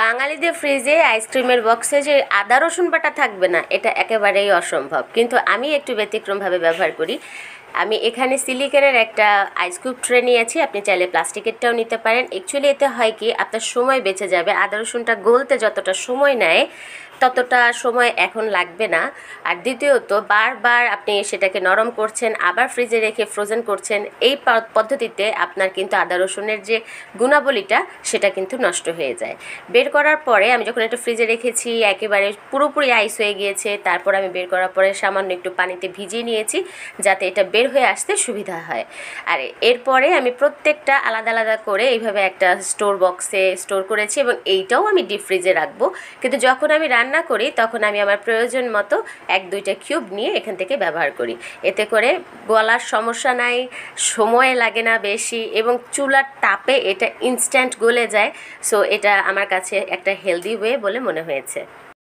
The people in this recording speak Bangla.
বাঙালিদের ফ্রিজে আইসক্রিমের বক্সে যে আদা রসুন বাটা থাকবে না এটা একেবারেই অসম্ভব কিন্তু আমি একটু ব্যতিক্রমভাবে ব্যবহার করি আমি এখানে সিলিকেনের একটা আইসকিউব ট্রে নিয়েছি আপনি চাইলে প্লাস্টিকেরটাও নিতে পারেন অ্যাকচুয়ালি এতে হয় কি আপনার সময় বেঁচে যাবে আদা রসুনটা গলতে যতটা সময় নেয় ততটা সময় এখন লাগবে না আর দ্বিতীয়ত বারবার আপনি সেটাকে নরম করছেন আবার ফ্রিজে রেখে ফ্রোজেন করছেন এই পদ্ধতিতে আপনার কিন্তু আদা রসুনের যে গুণাবলীটা সেটা কিন্তু নষ্ট হয়ে যায় বের করার পরে আমি যখন একটা ফ্রিজে রেখেছি একেবারে পুরোপুরি আইস হয়ে গিয়েছে তারপর আমি বের করার পরে সামান্য একটু পানিতে ভিজিয়ে নিয়েছি যাতে এটা বের বের হয়ে আসতে সুবিধা হয় আর এরপরে আমি প্রত্যেকটা আলাদা আলাদা করে এইভাবে একটা স্টোর বক্সে স্টোর করেছি এবং এইটাও আমি ডিপ ফ্রিজে রাখবো কিন্তু যখন আমি রান্না করি তখন আমি আমার প্রয়োজন মতো এক দুইটা কিউব নিয়ে এখান থেকে ব্যবহার করি এতে করে গলার সমস্যা নাই সময় লাগে না বেশি এবং চুলার তাপে এটা ইনস্ট্যান্ট গলে যায় সো এটা আমার কাছে একটা হেলদি ওয়ে বলে মনে হয়েছে